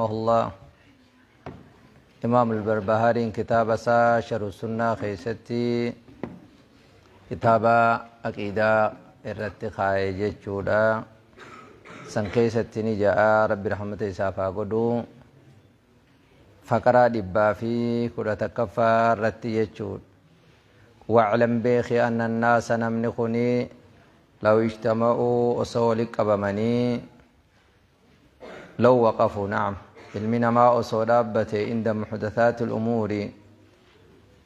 رحمه الله امام البربهاري كتاب سا شر السنه خيستي كتاب عقيده ارتخاي جودا سن خيستني جاء رب رحمته سافا قدو فقرا دبا في كرة كفار رتي يجود واعلم بيخي ان الناس نمنخني لو اجتمعوا اصولك بمني لو وقفوا نعم علمنا ما أصولابته عند محدثات الأمور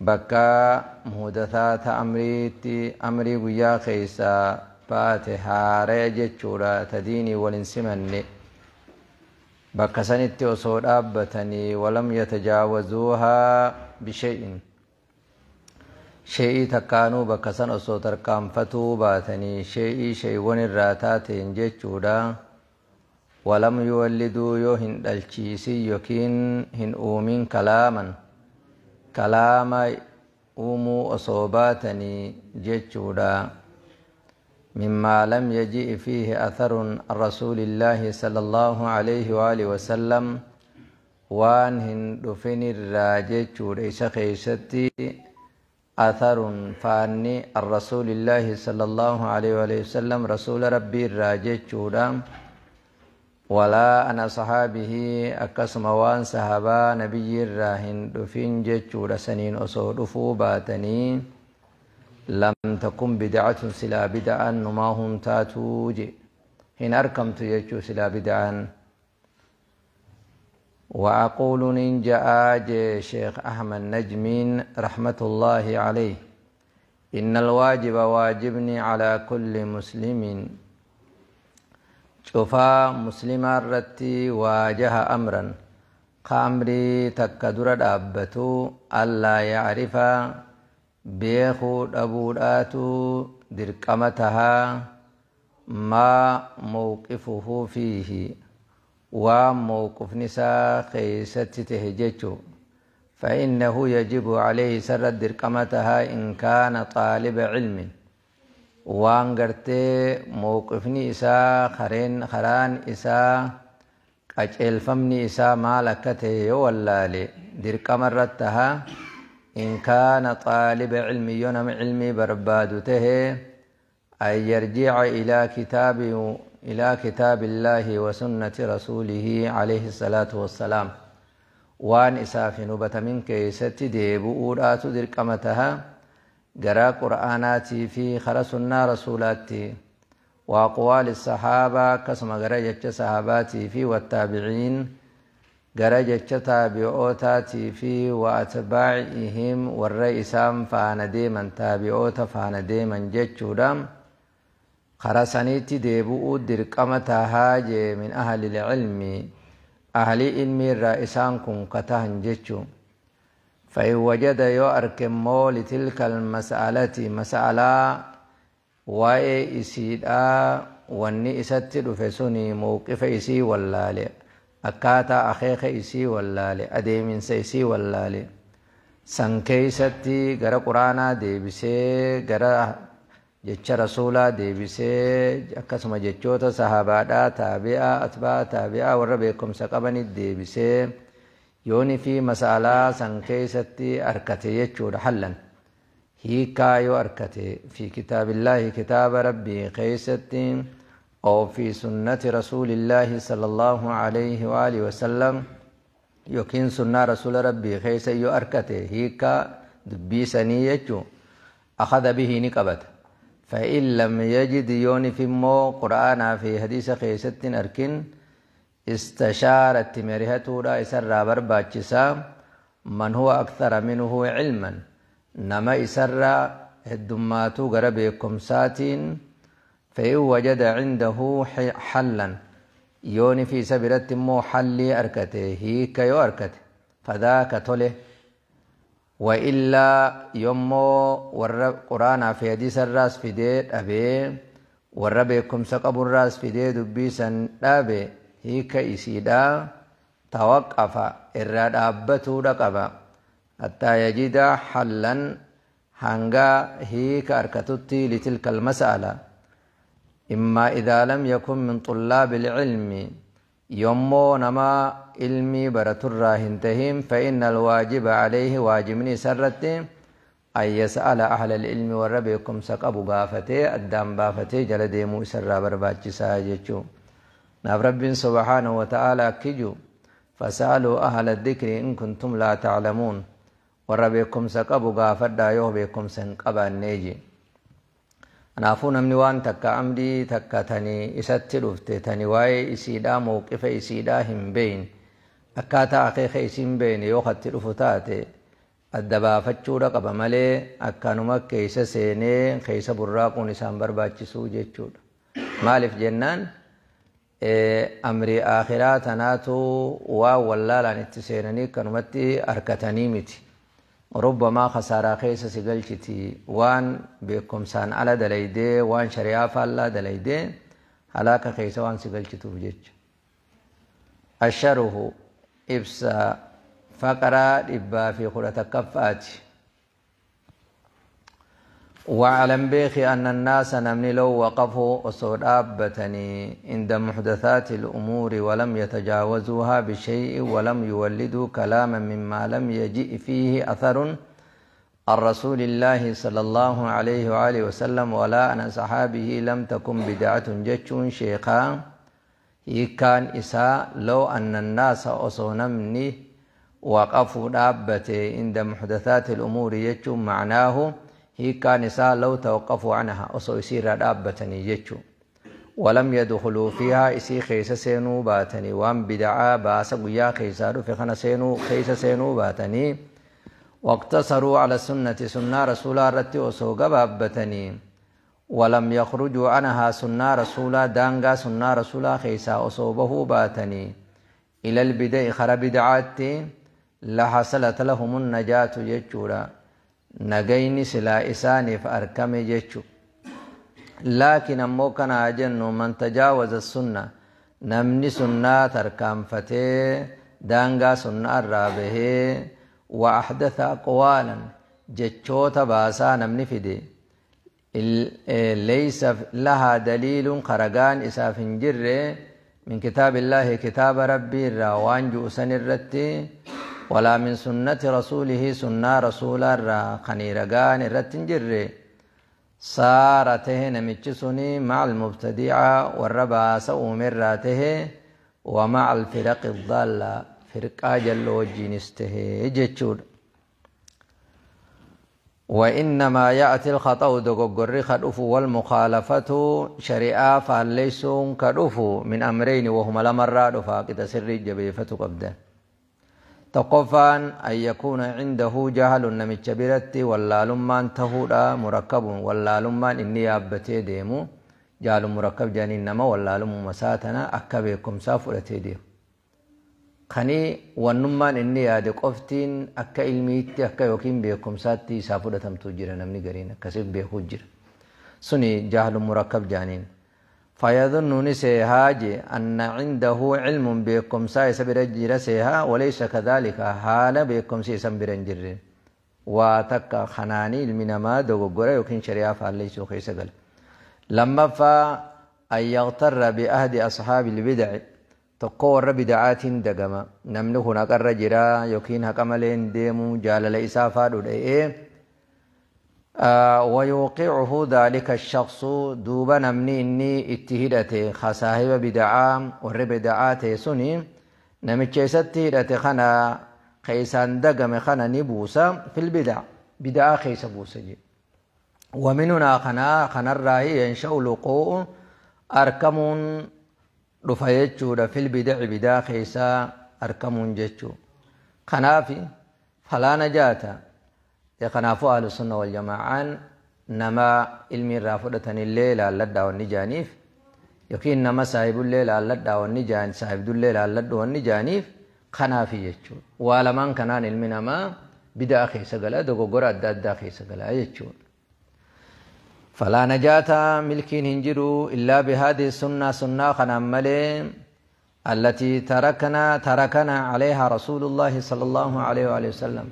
بكا محدثات أمريتي أمري ويا خيسا فاتحة ريجة شورا تديني والانسمن بكا سنتي أصولابتني ولم يتجاوزوها بشيء شيء تكانو بكسن أصوتر كام فتوباتني شيء شيء ونراتاتين جيت جودا ولم يولدوا يهن دلشيسي يكين هن أومين كلاما كلاما أومو أصوباتني جيتشودا مما لم يجيء فيه أثر الرسول الله صلى الله عليه وآله وسلم وان هن دفن الراجتشود إسخيشتي أثر فاني الرسول الله صلى الله عليه وآله وسلم رسول ربي الراجتشودا wala ana sahaabihii akkasuma waan sahabaa nabiyyi irraa hin dhufin oso dufu batani dhufuu baatanii lam takun bidacatun silaa bida'an numaa hun taatuu je hin arkamtu jechuu silaa bida'an وأقول ننجا جي شيخ أحمد نجمين رحمة الله عليه إن الواجب واجبني على كل مسلم cufaa muslimaa irratti waajaha amran ka amrii takka dura dhaabbatuu allaa yacrifa beekuu dhabuudhaatu dirqama tahaa maa mowqifuhuu fiihi waan mowqifni isaa keeysatti tahe jechuu فإنه يجب عليه سر الدرقمة إن كان طالب علم وان غرتي موقفني اسا خرين خران اسا اجل فمني اسا مالكته يوالالي دير كمرتها ان كان طالب علمي ينم علمي بربادته اي يرجع الى كتاب الى كتاب الله وسنه رسوله عليه الصلاه والسلام وان اسا في نوبه من كيستي ديبو دير كمتها جرا قرآناتي في النار رسولاتي وأقوال الصحابة كسم قرأ صحاباتي في والتابعين قرأ تابعوتاتي في وأتباعهم والرئيسام فانا ديما تابعوتا فانا ديما جتشودام خرسانيتي ديبو درقمتها هاجي من أهل العلم أهل علمي الرئيسان كن كتهن جتشو فإن وجد يؤركم مول تلك المسألة مسألة وإي إسيدا واني إساتد فسوني موقف إسي واللالي أكاتا أخيخ إسي واللالي أدي من سيسي واللالي سنكيستي غرا قرانا دي بسي غرا جيتش رسولا دي بسي أكسما جيتشوتا صحابا دا تابعا أتبا تابعا وربيكم سقبني دي بسي yooni fi masaalaa san keessatti arkate jechuudha hallan hiikaa yoo arkate fi kitaabillaahi kitaaba rabbii keessatti oo fi sunnati rasuulillaahi sala allaahu alayhi waalihi wasalam yookiin sunnaa rasuula rabbii keessa yoo arkate hiikaa dubbii sanii jechuu akada bihi ni qabata فإن لم يجد يونف مو قرآن في حديث خيست أركن استشارت إسر رابر باتشسا من هو أكثر منه علما نما إسر هدماتو غربي ساتين فإن وجد عنده حلا يوني في سبيلت مو حلي أركته هيك يو أركته فذاك تله وإلا يوم ورب قرآن في حديث الراس في دير أبي وربكم سقب الراس في دير دبيسا أبي hiika isiidhaa tawaqqafa irraa dhaabbatudha qaba hattaa yajida hallan hangaa hiika arkatutti litilka almas'ala immaa idaa lam yakun min xullaabi ilcilmi yommoo namaa ilmii baraturraa hin tahin fainna alwaajiba calayhi waajibni isarratti an yas'ala ahla alilmi warra beekumsa qabu gaafatee addaan baafatee jala deemuu isarraa barbaachisaa jechuu نعم رب سبحانه وتعالى كجو فسألوا أهل الذكر إن كنتم لا تعلمون وربكم سكبوا غافر دا يوبكم سنقبا نيجي أنا أفون أمني وان تكا أمدي تكا تني إسات تلوفتي تني واي إسيدا موقف إسيدا هم بين أكاتا أخيخ إسيم بين يوخت تلوفتاتي الدبا فتشورا قبا ملي أكانو مكة إسا سيني خيسا براقون إسان برباتي سوجي تشور مالف جنان amri akhiraa tanaatu waa wallaalaan itti seenanii kanumatti harkatanii miti rubbamaa khasaaraa keessa si galchiti waan beekumsaan ala dalaydee waan shari'aa faallaa dalaydee halaaka keessa waan si galchituuf jecha asharuhu ibsa faqaraa dhibbaa fi kudha takkaffaati واعلم بيخي أن الناس نمني لو وقفوا أصول آبتني عند محدثات الأمور ولم يتجاوزوها بشيء ولم يولدوا كلاما مما لم يجئ فيه أثر الرسول الله صلى الله عليه وآله وسلم ولا أن صحابه لم تكن بدعة جتش شيخان كان إساء لو أن الناس نمني وقفوا دابته عند محدثات الأمور يجتم معناه هيكا نساء لو توقفوا عنها أصو يسير رابتني يجو ولم يدخلوا فيها إسي خيس سينو باتني وان بدعا باسا قيا خيسارو في سينو خيس سينو باتني واقتصروا على سنة سنة رسول رتي أصو قبابتني ولم يخرجوا عنها سنة رسول دانغا سنة رسول خيسا أصو بهو باتني إلى البدء خرب دعاتي لحصلت لهم النجاة يجورا nagayni silaa isaaniif arkame jechu laakiin ammoo kanaa jennu man tajaawaza sunna namni sunnaa tarkaanfatee daangaa sunnaa irraa bahee wa ahdatha aqwaalan jechoota baasaa namni fide leysa lahaa daliiluun karagaan isaaf hin jirre min kitaabillaahi kitaaba rabbii irraa waan ju'usan irratti ولا من سنة رسوله سنة رسول الرا خنيرقان رتنجر جري سارته نمتشسني مع المبتدعة سو ومراته ومع الفرق الضالة فرقا جل وجينسته جچود وإنما يأتي الخطأ دقوقر خدف والمخالفة شريعة فالليسون كدف من أمرين وهما لمرا دفاق تسري جبيفة قبده تقفان أن يكون عنده جهل نمت برتي واللالمان تهودا مركب واللالمان إني أبتي ديمو جهل مركب جاني نما واللالم مساتنا أكبيكم سافرتي ديم خني ونمان إني أدي قفتين أكا إلميتي أكا يوكين بيكم ساتي سافرتم تجير نمني قرين كسيف بيخجر سني جهل مركب جانين فيظن نسيها جي أن عنده علم بكم سايس برنجر سيها وليس كذلك حال بكم سيسا برنجر واتك خناني المنما دوغورا يوكين شريعة فالليس وخيس قل لما فا أن يغتر بأهد أصحاب البدع تقوى بدعات دقما نمنه نقر جرا هكما لين ديمو جال لإسافة دودئ آه، ويوقعه ذلك الشخص دوبا نمني إني اتهدته خساهب بدعام والربدعات سني نمتشي ستهدته خنا خيسان دقم خنا نبوسا في البدع بدعا خيس بوسجي ومن هنا خنا خنا الراهي ينشأ لقوء أركم رفيتشو في البدع بدعا خيسا أركم جتشو خنافي فلا نجاة te kanaafuu ahlu sunna wal jamaa'aan nama ilmi irraa fudhatanillee laalladhaa wanni jaaniif yookiin nama saahibullee laalladhaa wanni jaan saahibdullee laalladhu wanni jaaniif kanaafi jechuudha. Waa lamaan kanaan ilmi namaa bidaa keessa galaa dogoggora adda addaa keessa galaa jechuudha. فلا نجاة ملكين هنجرو إلا بهذه السنة سنة خنمل التي تركنا تركنا عليها رسول الله صلى الله عليه وآله وسلم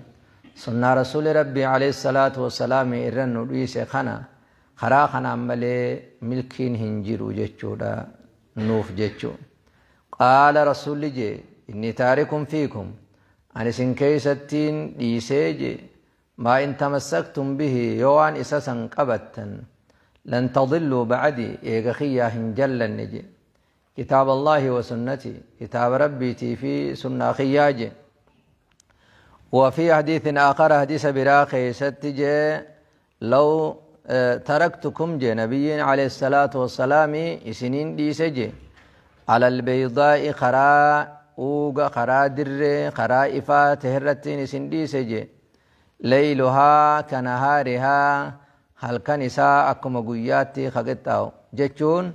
سنة رسول ربي عليه الصلاة والسلام إرن نرئيس خنا خرا خنا ملي ملكين هنجرو جتشودا نوف جتشو قال رسول جي إني تاركم فيكم أنا سنكي ستين ديسي جي ما إن تمسكتم به يوان إساسا قبتا لن تضلوا بعدي إيغخيا هنجلا نجي كتاب الله وسنتي كتاب ربي تي في سنة خياجي وفي حديث آخر حديث برا خيست لو آه، تركتكم جي نبي عليه الصلاة والسلام سنين دي جي على البيضاء خرا أوغ خرا در خرا إفا تهرتين سن دي جي ليلها كنهارها إساء أكما قياتي guyyaatti جتشون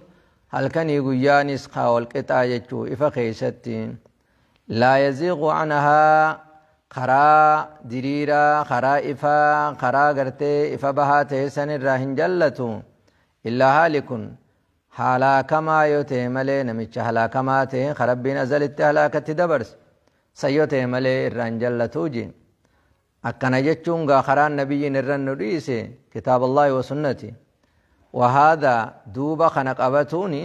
هل كان guyyaanis kaawol qixaa جتشو ifa خيستين لا يزيغ عنها karaa diriiraa karaa ifaa karaa gartee ifa bahaa ta'e sanirraa hin jallatu illaa haali kun halaakamaa yoo ta'e malee namicha halaakamaa ta'e karabbiin azalitti halaakatti dabarse san yoo ta'e malee irraan jallatuu jeen akkana jechuun gaa karaan nabiyyiin irra nu dhiise kitaaballaahi wa sunnati wahaadaa duuba kana qabatuuni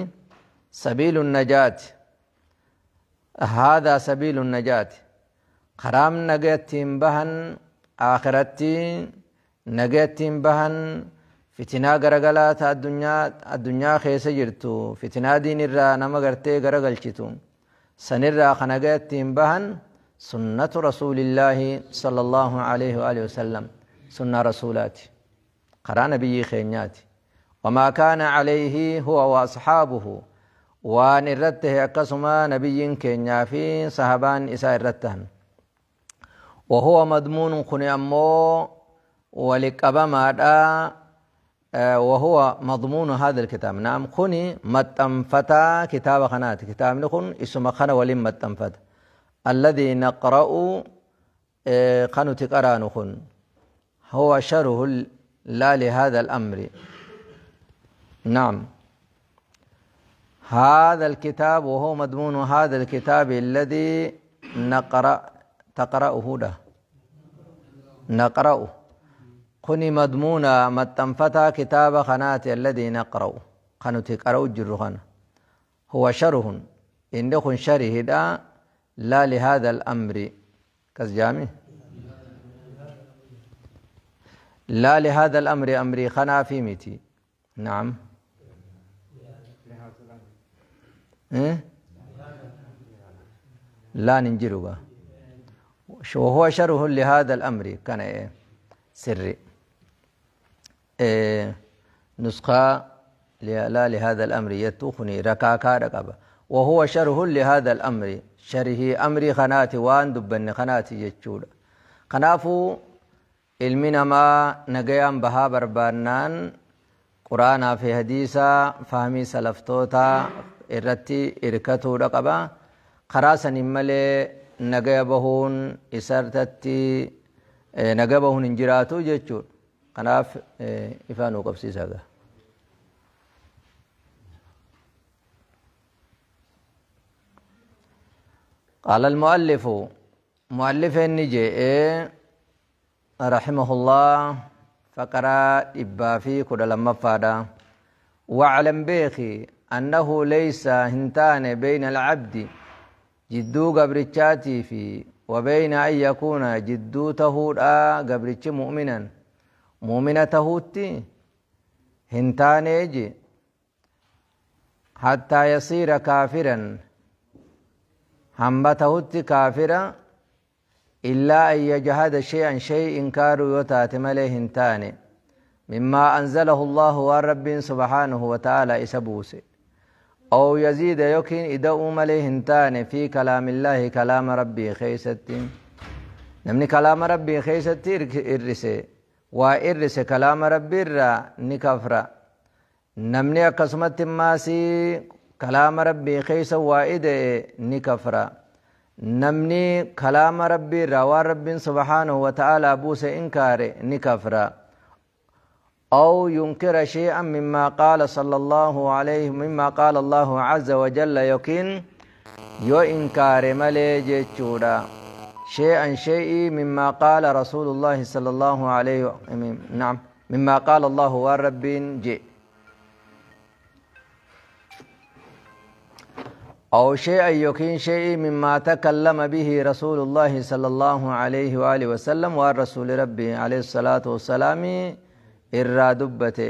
sabiilu najaati haadaa sabiilu najaati خرام نجاتين بهن آخرتي نجاتين بهن fitinaa garagalaa ta addunyaa keessa jirtu fitinaa diinirraa nama gartee garagalchitu sanirraa kana gaattiin bahan sunnatu rasuulillaahi sala allaahu alaihi waalihi wasalam sunnaa rasuulaati karaa nabiyyii keenyaati wamaa kaana calayhi huwa waasxaabuhu waan irratti tahe akkasuma nabiyyiin keenyaa fi sahabaan isaa irratti tahan وهو مضمون كن أمو ولقبمادها آه، وهو مضمون هذا الكتاب نعم كوني متنفتا كتاب خنات كتاب نخن اسم خنا ولم متنفت الذي نقرأ آه، خنو تقرأ نخن هو شره لا لهذا الأمر نعم هذا الكتاب وهو مضمون هذا الكتاب الذي نقرأ تقرأه له نقرأ كوني مضمونا متنفتا كتاب خناتي الذي نقرأ خنوتي قرأ جرهن هو شره إن دخن شره دا لا لهذا الأمر جامي لا لهذا الأمر أمري خنا في متي نعم إيه؟ لا ننجرها وهو شره لهذا الأمر كان إيه سري إيه نسخة لا لهذا الأمر يتوخني ركاكا ركبا وهو شره لهذا الأمر شره أمر خناتي وان دبن خناتي يجود خنافو علمي نما نجيان بها بربانان قرآن في حديثا فهمي سلفتوتا إرتي إركتو رقبا خراسا ملي نجابهون إسرتتي إيه، نجابهون إنجراتو جتشون قناف إيه، إفانو قبسي ساقا قال المؤلف مؤلف النجي إيه، رحمه الله فقراء إبا في كدل مفادا واعلم بيخي أنه ليس هنتان بين العبد جدو قبرتشاتي في وبين أن يكون جدو جدوته آ قبرتش مؤمنا هنتان إيجي حتى يصير كافرا همبته كافرا إلا أن يجهد شيئا شيء إنكار يوتات مليه مما أنزله الله وربي سبحانه وتعالى إسبوسي أو يزيد يوكين إدأو ملي هنتان في كلام الله كلام ربي خيستي نمني كلام ربي خيستي إرسي وإرس كلام ربي را نكفر نمني أقسمت ماسي كلام ربي خيس وائد نكفر نمني كلام ربي را ورب سبحانه وتعالى بوس إنكار نكفر أو ينكر شيئا مما قال صلى الله عليه مما قال الله عز وجل يوكين يو إنكار ملي جيتشورا شيئا شيئي مما قال رسول الله صلى الله عليه نعم مما قال الله والرب جي أو شيئا يوكين شيئي مما تكلم به رسول الله صلى الله عليه وآله وسلم والرسول ربي عليه الصلاة والسلام irraa dubbate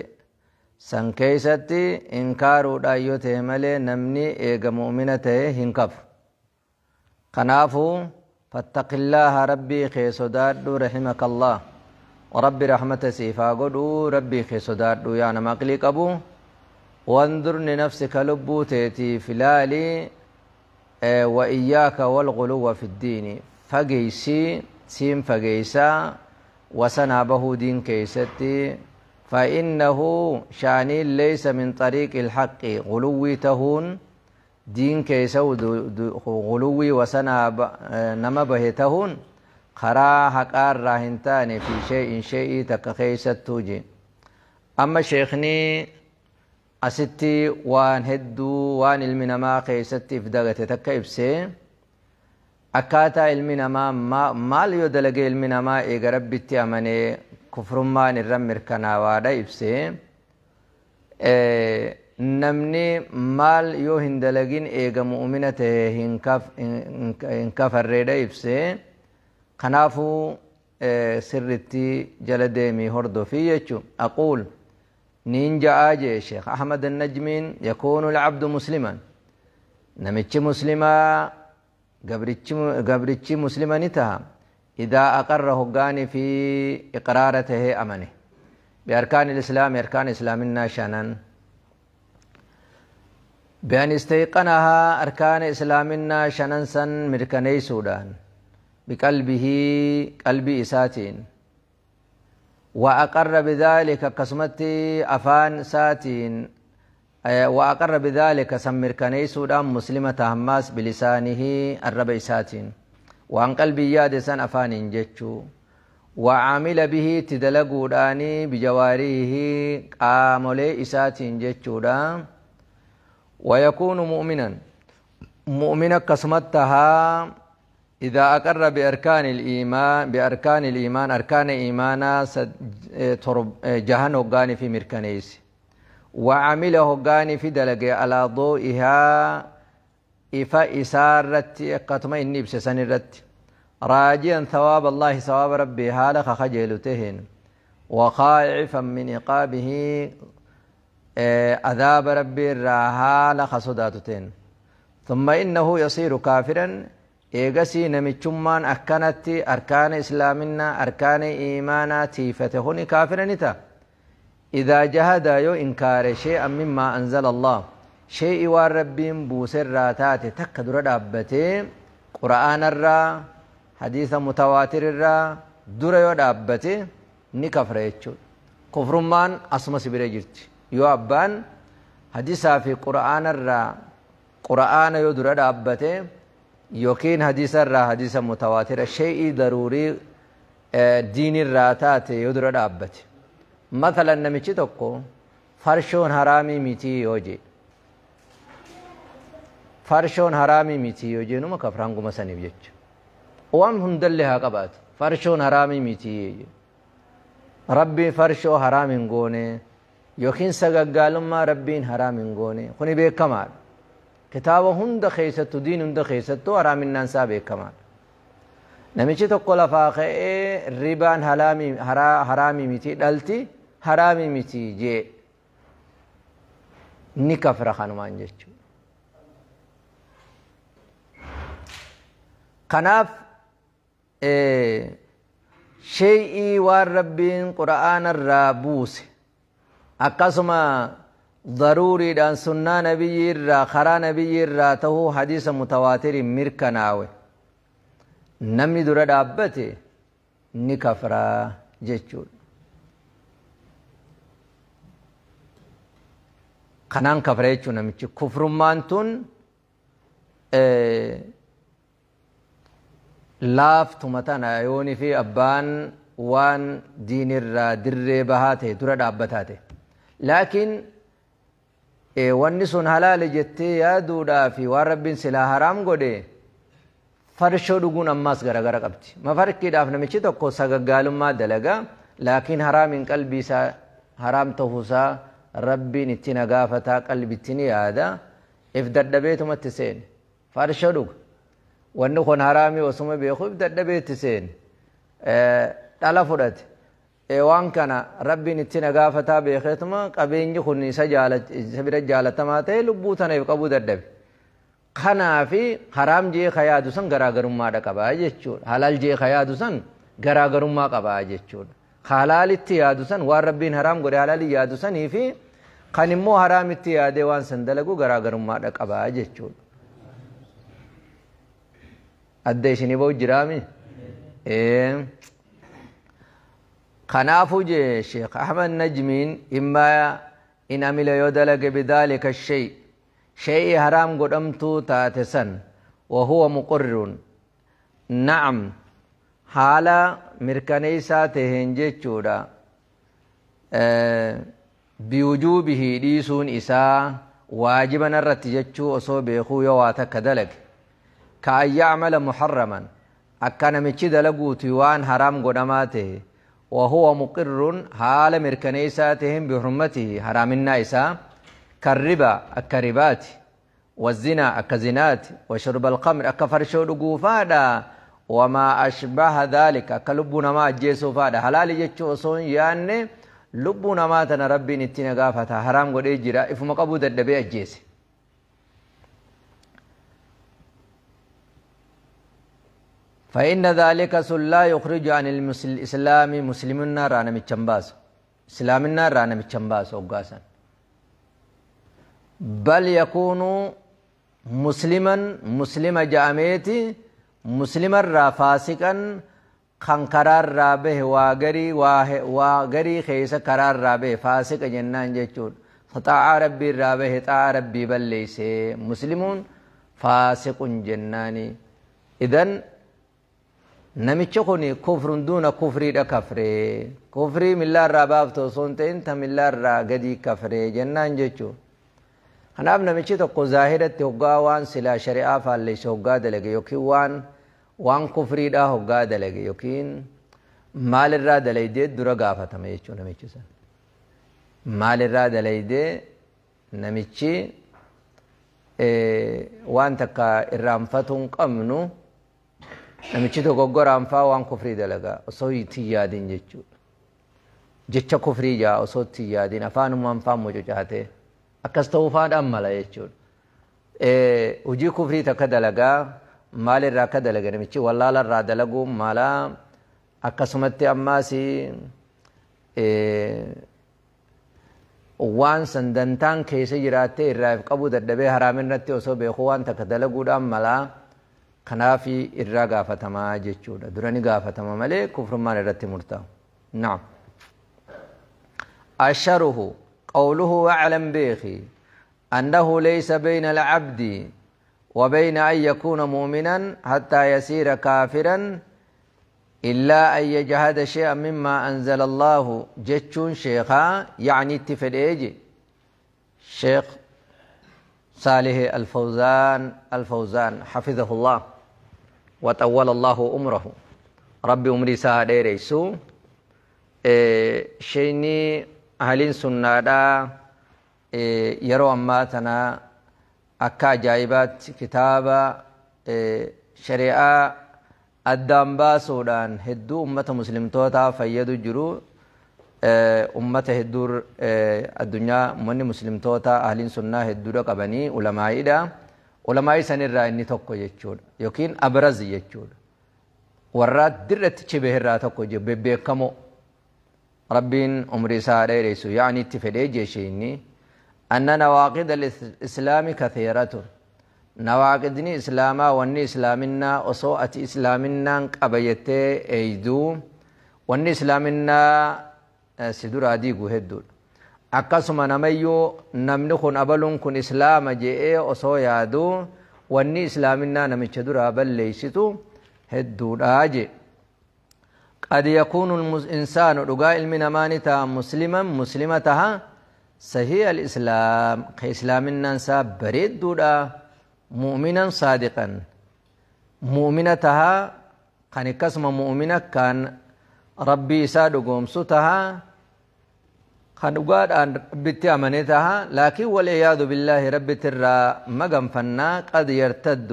san keeysatti inkaaruudhaan yoo ta'e malee namni eega mu'mina ta'e hin kafu kanaafuu fattaqillaaha rabbii kee sodaadhu rahimakallah rabbi rahmata siifaa godhuu rabbii kee sodaadhu yaa nam aqlii qabu wandurni nafsika lubbuu teetiif ilaalii e, wa iyyaaka walguluwwa fiddiini fageeysii siin fageeysaa wasanaa bahuu diin keeysatti فإنه شاني ليس من طريق الحق غلوي تهون دين كيسو غلوي وسنا نما به تهون خرا حقار راهنتان في شيء شيء تكخيست توجي أما شيخني أستي وان هدو وان المنما خيستي في دغتي سي أكاتا المنما ما ليو يدلقي المنما إيغربتي أماني kufrummaan irran mirkanaawaadha ibsee namni maal yoo hin dalagin eega mu'mina ta'e hin kafarreedha ibsee kanaafuu sirritti jala deemii hordofii jechuu aquul niin ja'aa jee sheekh ahmad annajmiin yakuunu lcabdu musliman namichi muslimaa gabrichi muslima ni taha إذا أقر هقاني في إقرارته أمنه بأركان الإسلام أركان إسلامنا شانا بأن استيقنها أركان إسلامنا سن مركني سودان بقلبه قلب إساتين وأقر بذلك قسمت أفان ساتين وأقر بذلك مركني سودان مسلمة هماس بلسانه الرب إساتين وان قلبي ياد san افان jechuu وعامل به تدلقوا داني بجواريه اسات إساتين دا ويكون مؤمنا مؤمنا قسمتها إذا أقر بأركان الإيمان بأركان الإيمان أركان إيمانا جهن هقاني في مركنيس وعمل هقاني في دلقي على ضوئها ifa isaa irratti akkatuma inni ibse san irratti raaji'an thawaaba allaahi sawaaba rabbii haala ka kajeelu taheen waqaa'ifan min iqaabihi adaaba rabbii irraa haala ka sodaatu taheen thumma innahu yasiiru kaafiran eegasii namichummaan akkanatti arkaana islaaminaa arkaana iimaanaa tiifate huni kaafirani ta'a idaa jahadaa yoo inkaare shee'an mimmaa anzala allah shee'ii waan rabbiin buuserraa taate takka dura dhaabbatee qura'aanarraa hadiisa mutawaatirraa dura yoo dhaabbate ni kafra jechuudha. Kufrummaan asuma sibiree jirti. Yoo abbaan hadiisaa fi qura'aanarraa qura'aana yoo dura dhaabbate yookiin hadiisarraa hadiisa mutawaatira shee'ii daruurii diinirraa taate yoo dura dhaabbate. Mathalan namichi tokko farshoon haraamii mitii yoo jedhe farshoon haraamii miti yoo jeenu kafraan guma saniif jecha waan hundallee haa qabaatu farshoon haraamii miti rabbiin farshoo haraam hin goone yookiin sagaggaalummaa rabbiin haraam hin goone kuni beekamaadha kitaaba hunda keessattu diin hunda keessattu haraaminaan isaa beekamaadha namichi tokko lafaa ka'ee ribaan haraamii miti dhalti haraamii miti jee ni kafra kanumaan jechuudha. kanaaf sheeyi waan rabbiin qura'aana irraa buuse akkasuma daruuriidhaan sunnaa nabiyyi irraa karaa nabiyyi irraa tahuu hadiisa mutawaatirin mirkanaawe namni dura dhaabbate ni kafraa jechuudha kanaan kafra jechuu kufrummaan tun laaf tumatana yoonii fi abbaan waan diinirraa dirree bahaa ta'e dura dhaabbataa ta'e laakiin wanni sun halaali jettee yaaduudhaa fi waan rabbiin silaa haraam godhe farshoo dhuguun ammaas garagara qabdi mafarkiidhaaf namichi tokko sagaggaalummaa dalagaa laakiin haraamiin qalbii isaa haraam ta'uusaa rabbiin itti nagaafataa qalbitti ni yaada if dadhabeetumatti seene farshoo dhuga wanni kun haraamii osuma beeku ibda dhabeetti seen dhala fudhate waan kana rabbiin itti nagaafataa beekeetuma qabeenyi kun isa bira jaalatamaa ta'e lubbuu tanaaf qabuu dadhabe kanaafi haraam jee kayaadu san garaagarummaadha qabaa jechuudha halal jee kayaadu san garaagarummaa qabaa jechuudha halaalitti yaadu san waan rabbiin haraam godhe halaalii yaadu sanii fi kan immoo haraamitti yaadee waan san dalagu garaagarummaadha qabaa jechuudha adda isinii ba'u jiraami kanaafuu jee sheekh ahmad najmiin immaa in amila yoo dalage bidaalika shay shay'ii haraam godhamtuu taate san wahuwa muqurriruun na'am haala mirkaneeysaa taheen jechuudha biwujuubihi dhiisuun isaa waajiban irratti jechuu osoo beekuu yoo waa takka dalage ka an yacmala muharraman akka namichi dalaguuti waan haraam godhamaa ta'e wahuwa muqirrun haala mirkaneeysaa ta'een bihurmatihi haraaminnaa isaa kan riba akka ribaati والزنا أكزنات وشرب الخمر أكفرشو دقو فادا وما أشبه ذلك أكلبنا ما جيسو فادا حلال يجو سون يعني لبنا ما تنا ربي نتنا غافتا حرام قد إجرا إفما قبو دبي أجيسي dhalika Faayidna Zaallee Kasullaa Ikhuuwrijaanil Islaamii Musliiminaa irraa namichan baase. Bal yakunu Musliima ja'ameeti. Musliimarraa faasiqan kan karaarraa bahe waa garii keessa karaarraa bahe faasiqa jennan jechuudha. taa Xaaraabbi irraa bahe, Xaaraabbi balleessee. Musliimun faasiqun jennaanii. namicha kun kufrun duuna kufriidha kafre kufrii millaarraa baaftu osoo hin ta'in ta millaarraa gadi kafre jennaan jechuudha. Kanaaf namichi tokko zaahidatti hoggaa waan silaa shari'aa faalleyse hoggaa dalage yookiin waan waan kufriidhaa hoggaa dalage yookiin maalirraa dalaydee dura gaafatama jechuudha namichi sana. Maalirraa dalaydee namichi waan takka irraanfatu hin qabnu. Namichi dogoggoraan fa'aa waan kufrii dalagaa osoo itti yaadin jechuudha. Jecha kufrii jaa osoo itti yaadin afaanumaan fa'aa mucucaatee akkas ta'uu fa'aadhaan mala jechuudha. Hojii kufrii takka dalagaa maalirraa akka dalaga namichi wallaalarraa dalaguu maalaa akkasumatti ammaas waan sandantaan keessa jiraattee irraaf qabu daddabee haraam irratti osoo beekuu waan takka dalaguudhaan malaa. خنافي إرّاقا فتما جيشود دراني قافة ما ملي كفر ما نرتي مرتاو نعم أشره قوله وعلم بيخي أنه ليس بين العبد وبين أن يكون مؤمنا حتى يسير كافرا إلا أن يجهد شيئا مما أنزل الله جتشون شيخا يعني اتفل إيجي شيخ صالح الفوزان الفوزان حفظه الله وطول الله عمره ربي عمري سا ديريسو إيه، شيني اهلين سنادا إيه، يرو اماتنا اكا جايبات كتابا إيه، شريعة الدام باسودان هدو أمة مسلم توتا فيدو جرو أمة هدور الدنيا من مسلم توتا أهل سنة هدو قبني علماء إذا ulamaa isan irraa inni tokko jechuudha yookiin abraz jechuudha warraa dirratti cibe irraa tokko bebbeekamoo rabbiin umri isaa dheeressu yaa'anii itti fedhee jeeshe inni anna nawaaqida islaami kathiiratu nawaaqidni islaamaa wanni islaaminaa osoo ati islaaminaan qabayattee eeyduu wanni islaaminaa si duraa diigu hedduudha أكاسما نميو نمنخون أبلون كن إسلام جئي أصو يادو واني إسلامنا نمشدر أبل ليسيتو هدو راجي قد يكون الإنسان رقاء من أمانتا مسلما مسلمتها صحيح الإسلام كإسلامنا نسا بريد دودا مؤمنا صادقا مؤمنتها كان كسم مؤمنا كان ربي سادو قومسو خنقادان ربتي أمنتها لكن والعياذ بالله ربت الرا مقم فنا قد يرتد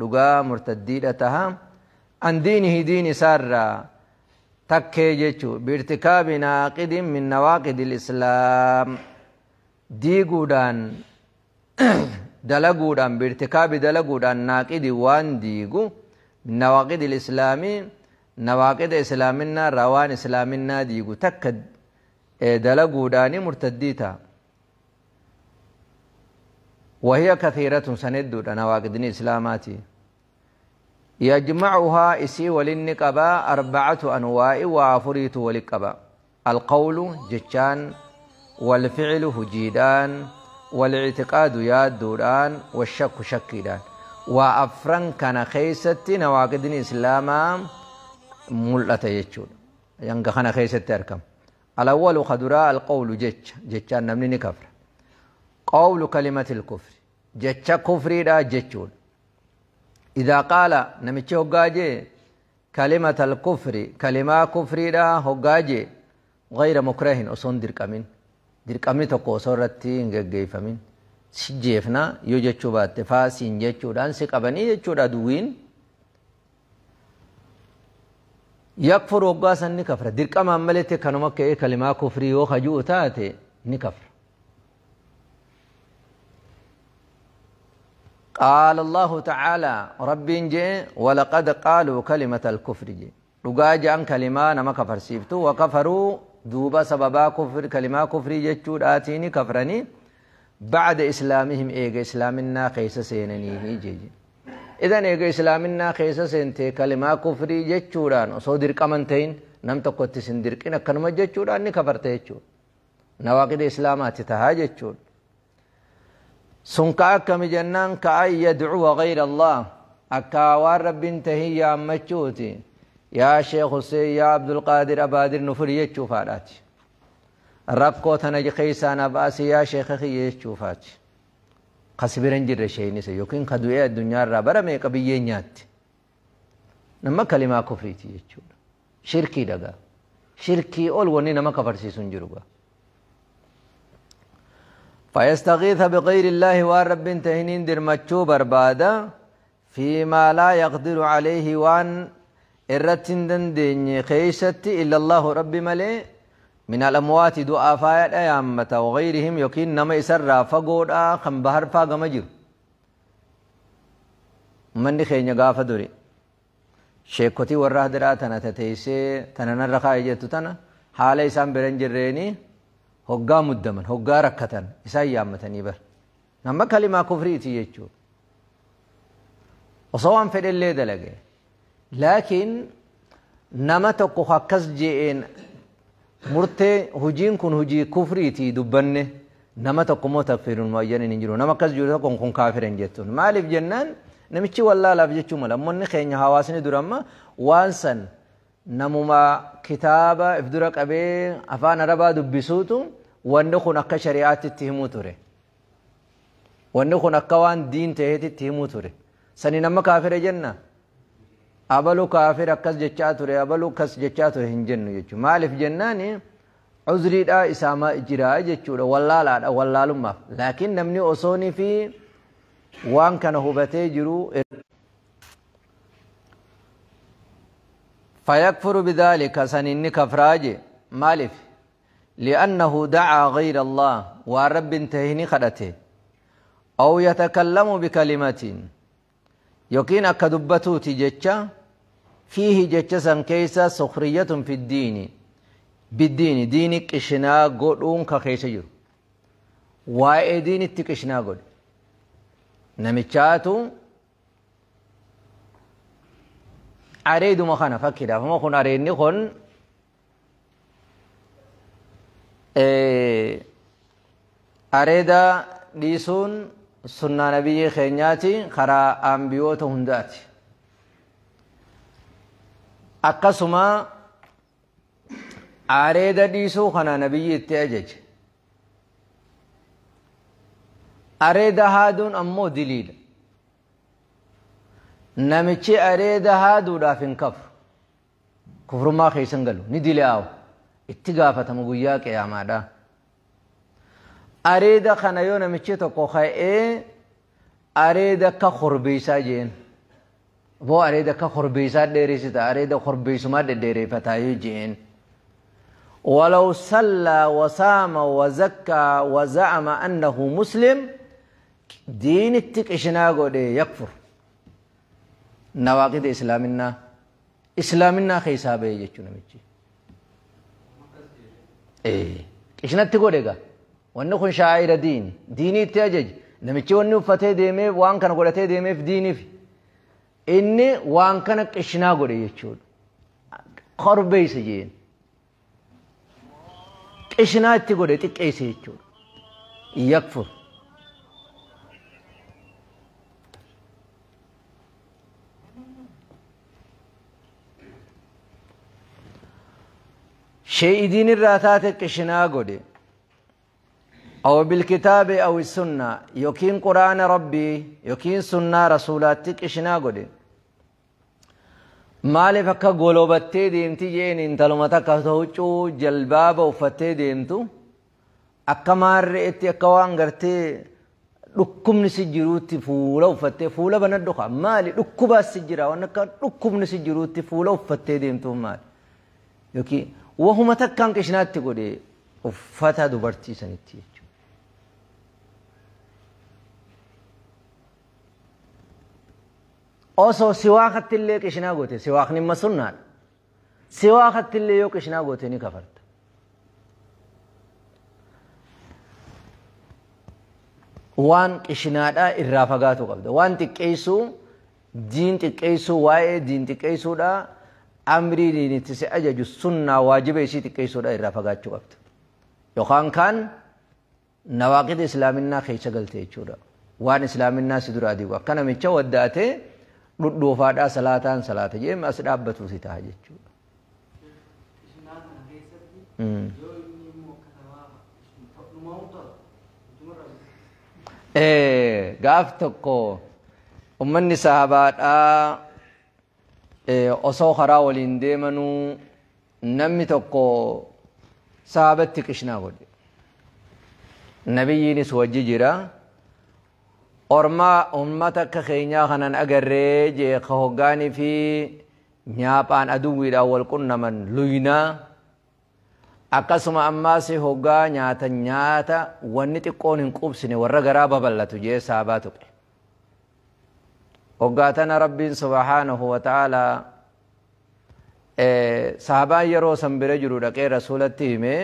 لقا مرتديدتها عن دينه دين سارة تكي جيشو بارتكاب ناقد من نواقد الإسلام ديقودان دلقودان بارتكاب دلقودان ناقد وان ديقو من نواقد الإسلام نواقد إسلامنا روان إسلامنا ديقو تكد dalaguudhaani murtaddii ta'a wahiya kathiiratun san hedduudha nawaaqidni islaamaati yajmacuhaa isii walinni qabaa arbacatu anwaa'i waa afuriitu walit qaba alqawlu jechaan والفعل هجيدان والاعتقاد يادودان والشك شكيدان وأفرن كان خيست نواقد الإسلام ملأت يجود ينقخنا خيست أركم الأول خدراء القول جتش جتش النمني كفر قول كلمة الكفر جتش كفري لا جتشون إذا قال نمتش هقاجي كلمة الكفر كلمة كفري لا هقاجي غير مكره أصون درقمين dirqamni tokko osoo irratti hin geggeeffamin si jeefna yoo jechuu baatte faasiin jechuudhaan si qabanii jechuudha duwwiin يكفر وقاسا نكفر ملتي كانوا مكة إيه كلمة كفري وخجو تاتي نكفر قال الله تعالى رب جي ولقد قالوا كلمة الكفر جي عن كلمة نما كفر سيفتو وكفروا دوبا سببا كفر كلمة كفري جتشود آتيني كفرني بعد إسلامهم إيه إسلامنا قيس سينني جي, جي. إذن إيقا إسلامنا خيسا سنتي كلمة كفري جتشوران وصو كمان تين نم تقوة تسن درق إنا كنما جتشوران نكفرته جتشور نواقد إسلامات تها جتشور سنكا أكا مجنان كأي يدعو غير الله أكا رب انتهي يا يا شيخ حسين يا عبد القادر أبادر نفر يتشوفاراتي رب كوتنا جخيسان أباسي يا شيخ خي يتشوفاتي kasbira hin jirre isheenis yookiin ka du'ee addunyaarraa bara meeqa biyyee nyaatti nama kalimaa kufriiti jechuudha shirkii dhagaa shirkii ol wanni nama kafarsiisu hin jiru gaa فيستغيث بغير الله والرب تهنين درمتشو بربادا فيما لا يقدر عليه وان إرتن دندين خيشت إلا الله رب ملي من الأموات دعاء فايد أيامة وغيرهم يكين نما إسر فقود آخم بحر فاق مجر من خين يقاف دوري شيكوتي وراه درا تنا تتيسي تنا نرخا يجتو تنا حالة إسان برن جريني هقا مدمن هقا ركتن إسان يامتني بر نما كلمة كفريتي يجتو وصوان في اللي دلقي لكن نما تقو خكس جئين murtee hujiin kun hujii kufriitii dubbanne nama tokkommoo takfiiruun maayyaniin hin jiru nama akkas jiru tokkoon kun kaafiran jettuun maaliif jennaan namichi wallaalaaf jechuu mala ummanni keenya hawaasni dura amma waan san namuma kitaaba if dura qabee afaan arabaa dubbisuutu wanni kun akka shari'aatti itti himuu ture wanni kun akka waan diin ta'eetti itti himuu ture sani nama kaafire jenna أبلو كافر أكس جتشاتور أبلو كس جتشاتور هنجن يجو مالف جناني عذري دا إسامة إجراء جتشور واللالا دا واللالما لكن نمني أصوني في وان كان هبتي جرو فيكفر بذلك سنين كفراج مالف لأنه دعا غير الله ورب انتهيني خدته أو يتكلم بكلمة يقين أكدبتوتي جتشا فيه جتسا كيسا سخرية في الدين بالدين ديني كشنا قولون كخيس جر واي ديني تكشنا قول قد نمتشاتو أريد مخانا فكدا فما خن أريدني خن أريد إيه، ديسون سنة نبي خينياتي خرا أنبيوت هنداتي akkasuma aareeda dhiisuu kana nabiyyi itti ajaje areeda haaduun ammoo diliila namichi areeda haaduudhaaf hin kafu kufrummaa keessan galu ni dili'aawu itti gaafatama guyyaa qe'aamaadha areeda kana yoo namichi tokko ka'ee areeda ka korbeeysaa jeen boo areeda ka korbiisaa dheereysita areeda korbiisuma dhedheereyfataayo jeen ولو صلى وصام وزكى وزعم أنه مسلم دين التكشناغو دي يكفر نواقض إسلامنا إسلامنا خيسابة يجتنا مجي إيه إشنا تقولك وأنه خن شاعر دين ديني تأجج نمشي وأنه فتى ديمي وأن كان قلته ديمي في ديني في Inni waan kana qishinaa godhe jechuudha. Qorbeisu jechuudha. Qishinaa itti godhe xiqqeessa jechuudha. Yaakfur! Shee'iidiin irraa taate qishinaa godhe! Hawa bilkitaabe bee awi sunnaa yookiin quraana robbii yookiin sunna rasulaatii qishinaa godhe! maaliif akka golobattee deemti jeen intaluma takka huccuu jalbaaba uffattee deemtu akka maarreetti akka waan gartee dhukkubni si jiruutti fuula uffattee fuula banaddu qaba maali dhukkubaas si jira waan akka dhukkubni si jiruutti fuula uffattee deemtu maali yookiin wahuma takkaan qishnaatti godhe uffata dubartii sanitti. osoo siwaakatti illee qishinaa goote siwaakni ma sunnaadha siwaakatti illee yoo qishinaa goote ni kafarta waan qishinaadhaa irraa fagaatu qabda waan xiqqeessuu diin xiqqeessuu waa'ee diin xiqqeessuudha amrii diin itti si ajaju sunnaa waajiba isii xiqqeessuudha irraa fagaachuu qabda yookaan kaan nawaaqida islaaminaa keessa galte jechuudha waan islaaminaa si duraa diigu akka namicha waddaatee dhudhuufaadhaa salaataan salaata jedhama as dhaabbatuusi ta'a jechuudha. Gaaf tokko ummanni saabaadhaa osoo karaa waliin deemanuu namni tokko saabatti qishnaa godhe nabiyyiinis wajji jira. orma ummata akka keenyaa kanan agarree jeeqa hoggaanii fi nyaaphaan aduwwiidhaan wal qunnaman luynaa akkasuma ammaas hoggaa nyaatan nyaata wanni xiqqoon hin qubsine warra garaa babal'atu jee saabaa tuqe hoggaa tana rabbiin subhaanahu wa ta'aala sahabaan yeroo san bira jiru dhaqee rasuulatti himee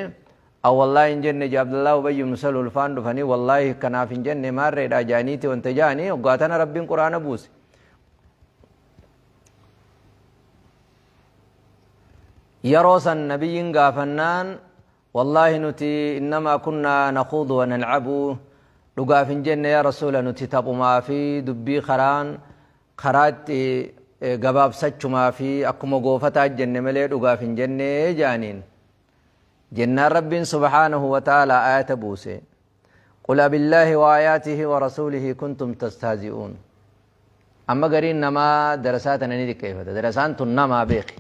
أو والله إن جنة جاب الله وبي مسل الفان دفني والله كنا في جنة مرة إذا جانيتي وانت جاني وقاتنا ربي القرآن بوس يروس النبي غافنان والله نتي إنما كنا نخوض ونلعب لقاف جنة يا رسول نتي تقما في دبي خران خرات إيه، قباب سچما في أكما قوفتا جنة ملي لقاف جنة جانين جنا رب سبحانه وتعالى آيات بوسي قل بالله وآياته ورسوله كنتم تستهزئون أما قرين نما درسات ندي كيف درسان تنما بيخي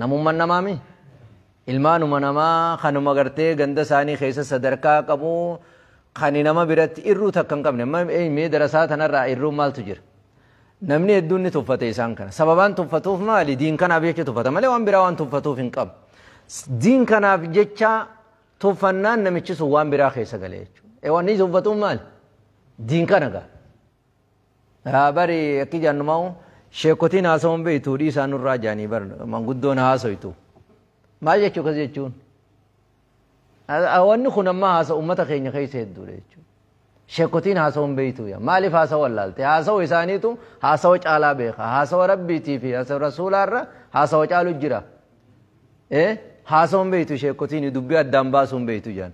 نمو من نمامي إلمان من نما خانو مغرتي غندساني خيس صدركا كمو خاني نما برت إرو تكن كم نما أي مي درسات أنا را إرو مال تجر نمني الدنيا توفت إيسان كان سببان توفتوف ما لدين كان أبيك توفت ما لو أم براوان توفتوف إن كم diin kanaaf jecha tuffannaan namichi sun waan biraa keessa galee jechuudha. Waan inni uffatuun maali? Diin kana gaa. Bari akka jaannumaa sheekotiin haasawuun beektu dhiisaa nurraa jaanii bara manguddoon haasoytu. Maal jechuu kas jechuun? Wanni kun ammaa haasa uummata keenya keessa hedduudha jechuudha. Sheekotiin haasawuun beektu maaliif haasawu wallaalte? Haasawu isaaniitu haasawa caalaa beeka. Haasawa rabbiitii fi haasawa rasuulaarra haasawa caalu jira. haasoon beeytu sheekotiin dubbii addaan baasuun beeytu jedhan.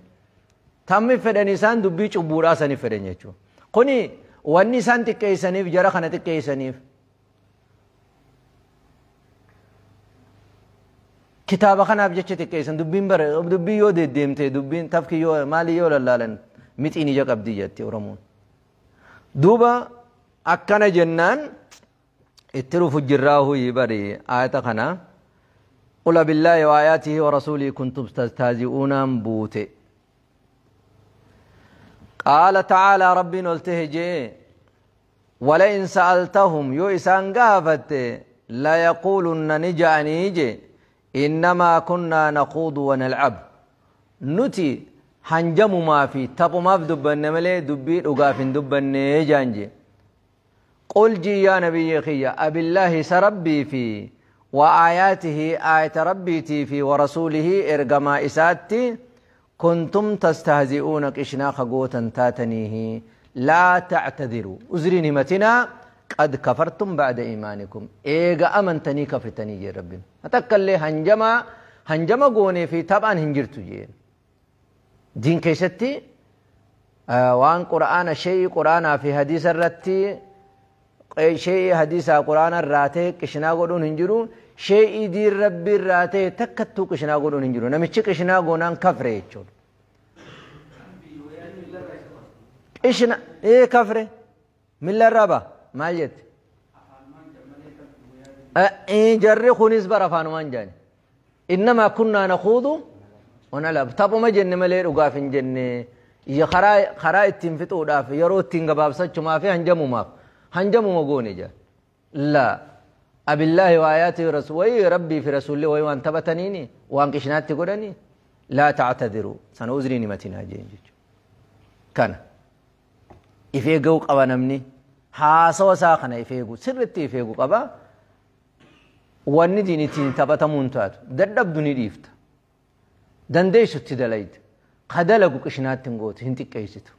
Tammi fedhan isaan dubbii cubbuudhaa saniif fedhan jechuudha. Kuni wanni isaan xiqqeessaniif jara kana xiqqeessaniif kitaaba kanaaf jecha xiqqeessan dubbiin bara dubbii yoo deddeemte dubbiin tafki yoo maali yoo lallaalan mixiin ija qabdi jetti Oromoon. Duuba akkana jennaan itti rufu jirraa huyi bari ayata kanaa. قل بالله وآياته ورسوله كنتم تستهزئون بوتي قال تعالى ربي نلتهجي ولئن سألتهم يو إسان قافت لا يقولن نجا نيجي إنما كنا نقود ونلعب نتي هنجم ما في تبو ما في دبن ملي دبي رقافن دبن جانجي قل جي يا نبي خي أبي الله سربي في وآياته آية ربيتي في ورسوله إرقما إساتي كنتم تستهزئون قشنا خقوتا تاتنيه لا تعتذروا أزرين متنا قد كفرتم بعد إيمانكم إيغا أمنتني كفتني يا رب لي هنجما هنجما قوني في طبعا هنجرتو جي دين كيستي آه وان قرآن شيء قرآن في حديث الرتي شيء حديث قرآن الراتي كشنا قولون هنجرون راتي shee'idii rabbi irraa ta'e takkattuu qishinaa godhuun hin jiru namichi ايه goonaan من الربا ما جت kafre milla irraa ba'a maal jette? Jarri kunis bara afaanumaan jaani. Innamaa kunnaa na kuudu wanalaab taphuma jenne malee dhugaaf hin jenne karaa ittiin fixuudhaaf ما في gabaabsachumaa ما hanjamumaaf hanjamuma جا لا أبالله وآياته ورسوله وي ربي في رسول الله وي وان تبتنيني وان قشنات تقولني لا تعتذروا سنوزري نمتنا جين كان إفيه قو قبا نمني حاسو ساقنا إفيه قو سرت إفيه قو قبا وان ديني تين تبتمون تاتو دردب دوني ديفت دنديشو تدليد قدلقو قشنات تنقوت هنتك كيستو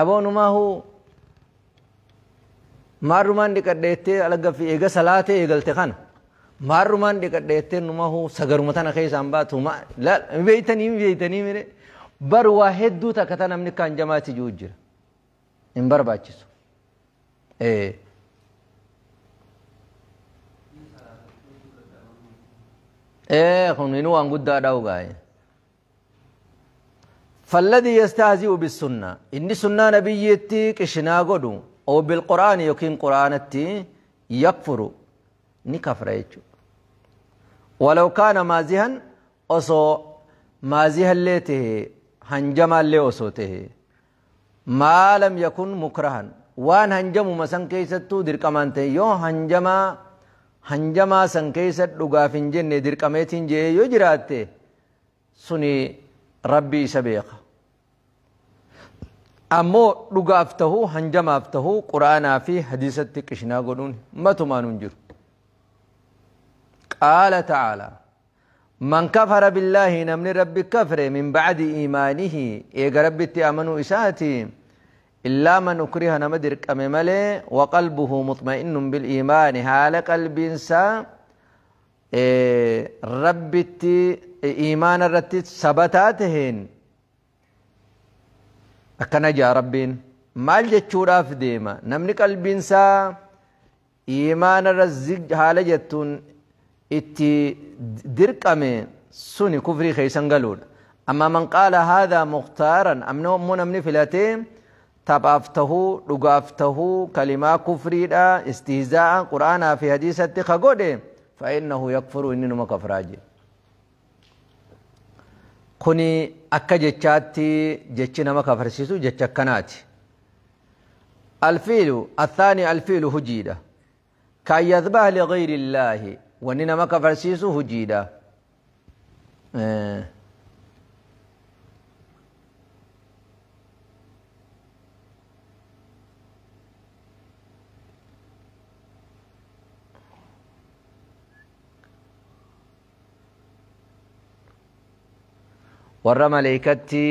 أبو نماهو maarrumaan dhiqadheettee alaggaffii eega salaatee eegalte kana maarrumaan dhiqadheettee numahu sagaruma tana keessaan baatu beeytanii beeytanii mire bar waa hedduu takka ta namni kan jamaati jiru jira hin barbaachisu. kun inni waan guddaadha ugaa'e. فالذي يستهزئ بالسنة إن سنة نبيتي قشنا قدو oo bilqur'aani yookiin qur'aanatti yakfuru ni kafra jechuudha walau kaana maazihan osoo maazihallee tahe hanjamaallee osoo tahe maa lam yakun mukrahan waan hanjamuma san keessattuu dirqamaan tahe yoo hanjamaa san keessa dhugaaf hin jenne dirqameetiin jee yoo jiraatte suni Rabbi isa beeka أمو لغا أفتهو هنجم أفتهو قرآن في حديثة qishnaa godhuun ما hin jiru قال تعالى من كفر بالله نمن ربي كفر من بعد إيمانه إيغا ربي تأمنوا إساتي إلا من أكره نمدر كمملي وقلبه مطمئن بالإيمان هال قلب إنسا إيه ربي إيمان الرتي سبتاتهن akkana jaa rabbiin maal jechuudhaaf deema namni qalbiinsaa imaanarra haala jettuun itti dirqame suni kufrii keeysan galuudha amma man qaala haadhaa muktaaran ammoo namni filatee taphaaf tahuu dhugaaf tahuu kalimaa kufriidha istihzaa'a qura'aanaa fi hadiisatti ka godhe fa'innahu yakfuru inni numa kafraa jedhe kuni akka jechaatti jechi nama kafarsiisu jecha akkanaati alfiilu athaani alfiilu hujiidha kan yadbaha ligayri illaahi wanni nama kafarsiisu hujiidha warra maleeykatti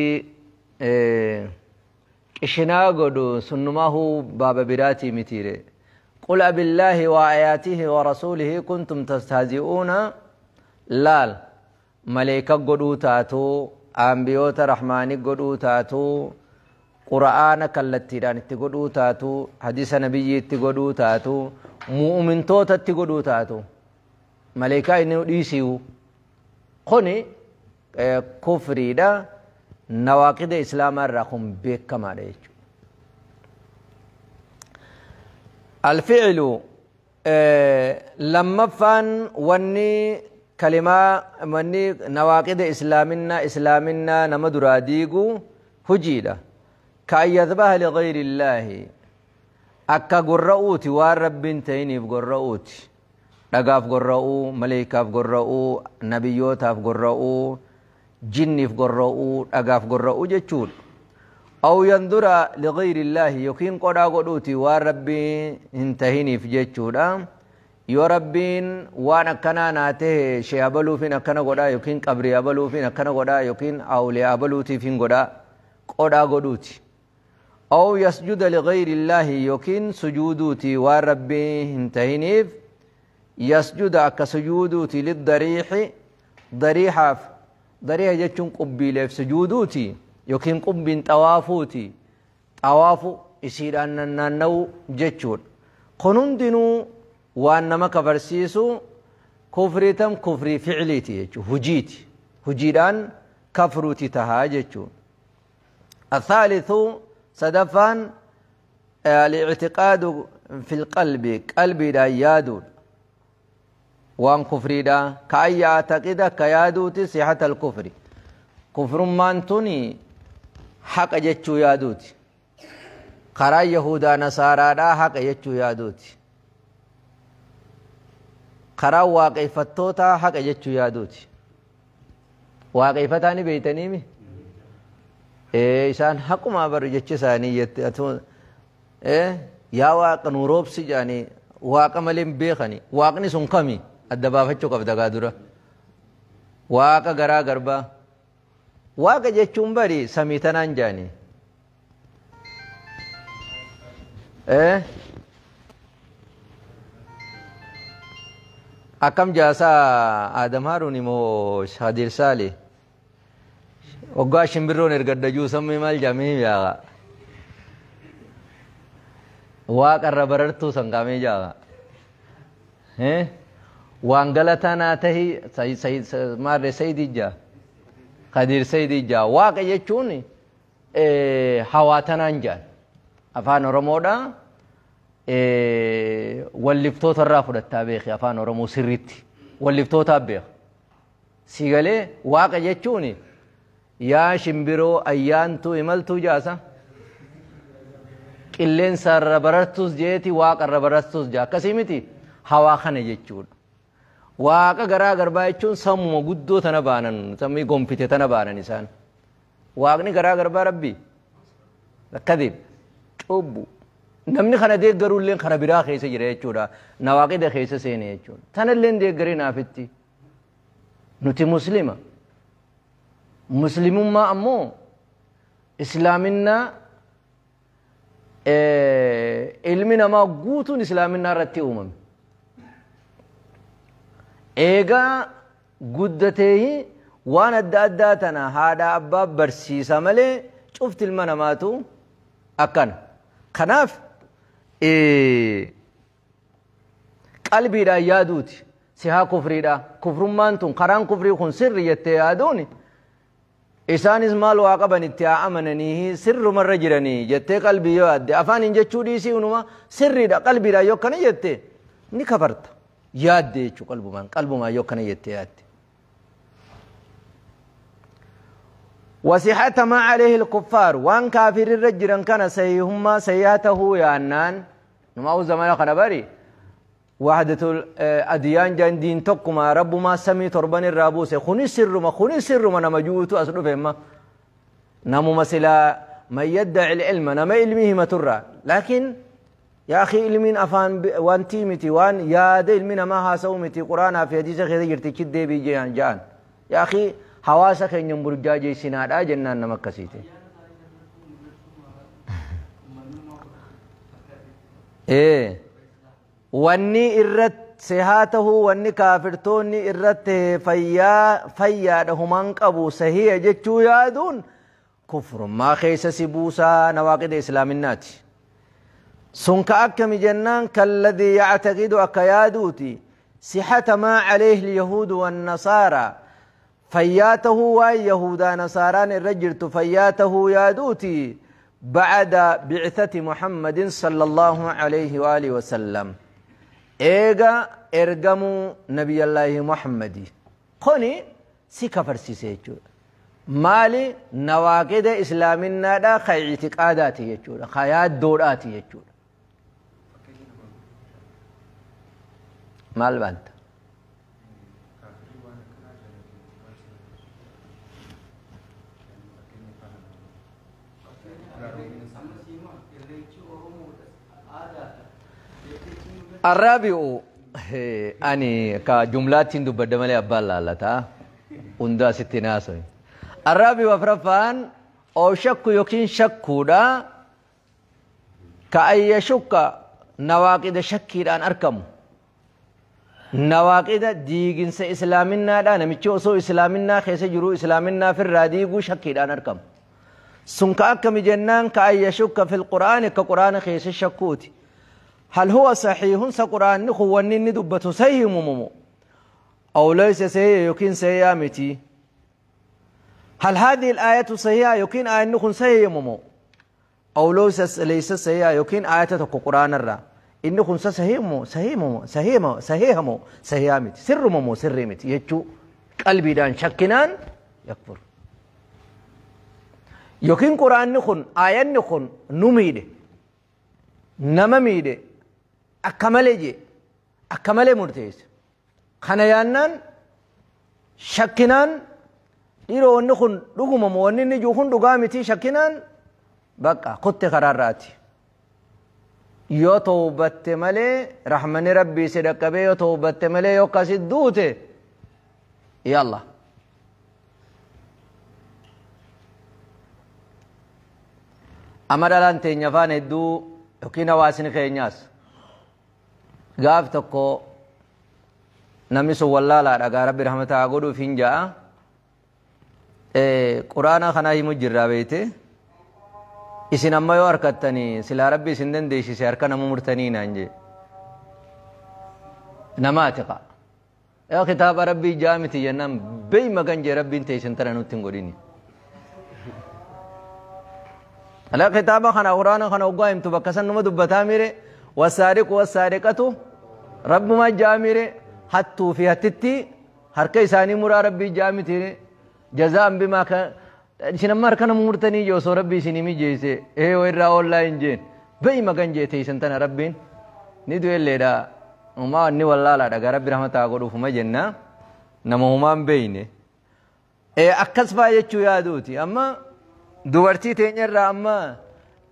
qishinaa godhu sunnumahu baaba biraatii mitiire قل أب الله وآياته ورسوله كنتم تستهزئون لال ملائكة قدو تاتو أنبيوت رحمن قدو تاتو قرآن كالتيران تغدو تاتو حديث نبي تقدو تاتو مؤمن توتا تقدو تاتو ملائكة إنه ديسيو قني kufriidha nawaaqida islaamaa irraa kun beekamaadha jechuudha alficilu lammaffaan wanni kalimaa wanni nawaaqida islaaminaa islaaminaa nama duraa diigu hujiidha kaan yadbaha ligayri illaahi akka gorra'uuti waan rabbiin ta'iniif gorra'uuti dhagaaf gorra'uu maleeykaaf gorra'uu nabiyootaaf gorra'uu jinniif gorro'uu dhagaaf gorro'uu jechuudha. أو ينظر لغير الله يقين قد أقولوتي وربي انتهيني في جيتشودا يا ربين وانا كنا ناته شي أبلو فينا كنا قدا يقين قبري أبلو فينا كنا قدا يقين أولي أبلوتي فين قدا قد أقولوتي أو يسجد لغير الله يقين سجودوتي وربي انتهيني يسجد أك سجودوتي للضريح ضريحة دريها جتشون قبي لف سجودوتي يوكين قبي توافوتي توافو يصير أن النو جتشون قنون دينو وأن ما كفرسيسو كفريتم كفري فعليتي هجيتي هجيران كفروتي تهاجتشون الثالث صدفان آه، الاعتقاد في القلب قلبي لا يادون وان كفري دا كأن يعتقد كيادوت صحة الكفر كفر مانتوني حق جتشو يادوت قرا يهودا نصارى دا حق جتشو يادوت قرا واقفتوتا حق جتشو يادوت واقفتاني بيتنيمي إيه إسان حق ما بر جتشساني يتأتون إيه yaa waaqa nu roobsi jedhanii waaqa malee hin beekani waaqni adda baafachuu qabda dura waaqa garaa garbaa waaqa jechuun bari samii tanaan jaanii akkam jaasaa aadam haaruun imoo hadir saali waggaa shimbirroon ergadda juusammii maal jaamii jaaga waaqarra barartuu sanqaamee jaaga waan galataanaa tahi maarre sayidijaa kadiir sayidijaa waaqa jechuun hawaatanaan jaan afaan oromoodha walliftoota irraa fudhattaa beeki afaan oromoo sirritti walliftoota beeka si galee waaqa jechuun yaa shimbiroo ayyaantuu imaltuu jaasa qilleensarra barartus jeeti waaqarra barartus jaa akkasii miti hawaa kana jechuudha waaqa garaa garbaa jechuun sammuma guddoo tana baanan sammii gonfite tana baanan isaan waaqni garaa garbaa rabbi kadib cubbu namni kana deeggaruu illee kana biraa keessa jira jechuudha na waaqida keessa seene jechuudha tana illee deeggarii naafitti nuti muslima muslimummaa ammoo islaaminaa ilmi namaa guutuun islaaminaa irratti uumame eegaa guddatee waan adda addaa tana haadha abbaa barsiisa malee cufti ilma namaatu akkana kanaaf qalbiidhaan yaaduuti sihaa kufriidha kufrummaan tun karaan kufrii kun sirri jettee yaaduun isaanis maal waa qaban itti haa amananii sirrumarra jiranii jettee qalbii yoo yaadde afaan hin jechuu dhiisii hunuma sirriidha qalbiidhaan yoo akkana jette ni kafarta. شو قلبه qalbumaan قلبه ما يوكن يتيات وصحة ما عليه الكفار وان كافر الرجل ان كان سيهما سيئته يانان نماو زمان خنبري وحدة الأديان جان دين تقما رب ما سمي تربان الرابوس خني سر ما خني سر ما نمجوت أسلو فهما نمو مسلا ما يدعي العلم نما علمه ما ترى لكن يا أخي إلمين أفان وانتي متي وان يا دي إلمين ما هاسو متي قرآن في حديثة خير يرتي كده بيجيان جان يا أخي حواسك إن ينبر جاجي سنادا جنان نمكسيتي إيه واني إرت سهاته واني توني إرت فيا فيا دهمان قبو سهي جتشو يادون كفر ما خيس سبوسا نواقد إسلام الناتي سنك أكم جنان كالذي يعتقد أكيادوتي صحة ما عليه اليهود والنصارى فياته واي يهودا نصاران الرجل فياته دوتي بعد بعثة محمد صلى الله عليه وآله وسلم إيغا إرقموا نبي الله محمد قني سيكفرسيسي مالي نواقد إسلامنا دا خي آداتي يجود خيات دوراتي يجود مال البند الرابع أني كجملات دبدا ملي لا تا وندا ستنا سوي الرابع وفرفان أو شك يكين كودا كأي شك نواقيد شكيران اركمو نواقض ديجنس إسلامنا لا نمشي أسو إسلامنا خيس جرو إسلامنا في الراديق شكي لا نركم سنك أكم جنان كأي يشك في القرآن كقرآن خيس الشكوتي هل هو صحيح سقرآن نخواني ندبة سيه ممو أو ليس سيه يكين سيامتي هل هذه الآية صحيحة يكين آية نخن سيه ممو أو ليس ليس سيه يكين آية تقرآن الرأي inni kun sahihimu sahihimu sahihimu sahihimu sahiyamiti sirrumamu sirrimiti jechuu qalbiidhaan shakkinaan yakfur yookiin quraanni kun aayanni kun nu miidhe nama miidhe akka malee jee akka malee murteesse kana yaannaan shakkinaan dhiiroo wanni kun dhuguma wanni inni juu kun dhugaa miti shakkinaan baqa kotte karaarraati. yoo ta'u hubatte malee rahmanni rabbii si dhaqqabee yoo ta'u malee yoo duute yalla amma dhalaan teenya afaan hedduu yookiin hawaasni keenyaas gaaf tokko namni sun wallaalaa dhagaa rabbi rahmataa godhuuf hin ja'a quraana kana himu jirraa beeyte isin amma yoo harkattanii silaa rabbi isin dandeessise harka nama murtanii naan jee namaatiqa yoo kitaaba rabbii ja'a miti jennaan beeyma kan jee rabbiin ta'e isin tana nutti hin godhini. Alaa kitaaba kana quraana kana oggaa himtu bakka san nama dubbataa mire wasaadiqu wasaadiqatu rabbuma ja'a mire hattuu fi hattitti harka isaanii muraa rabbii ja'a miti jazaan bimaa kan. Isin amma harkana muurtanii osoo rabbi isinii mijeesse ee irraa ollaa hin jeen ba'i magan jeete isin tana rabbiin ni du'elleedha. Uumaa inni wallaalaadha gara rabbi rahmataa godhuufuma jenna nama humaan beeyne. Akkas fa'a jechuu yaaduuti amma dubartii teenyarraa amma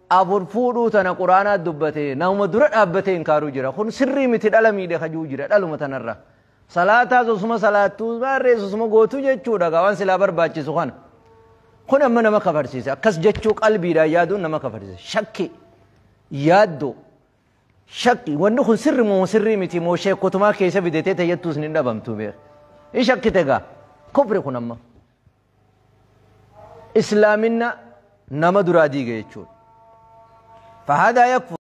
afur fuudhuu tana quraanaat dubbate nama dura dhaabbatee hin kaaruu jira kun sirrii miti dhala miidhe kajuu jira dhaluma tanarra salaataa osuma salaattuu baarrees osuma gootuu jechuudha gawaan silaa barbaachisu kana. kun amma nama kafarsiisa akkas jechuu qalbiidhaa yaaduun nama kafarsiisa shakki yaaddu shakki wanni kun sirri moo sirrii miti moo sheekotumaa keessa bitatee tayyattuus ni dhabamtu beek in shakkite gaa kufri kun amma islaaminna nama duraa diige jechuudha fahadaa yakfu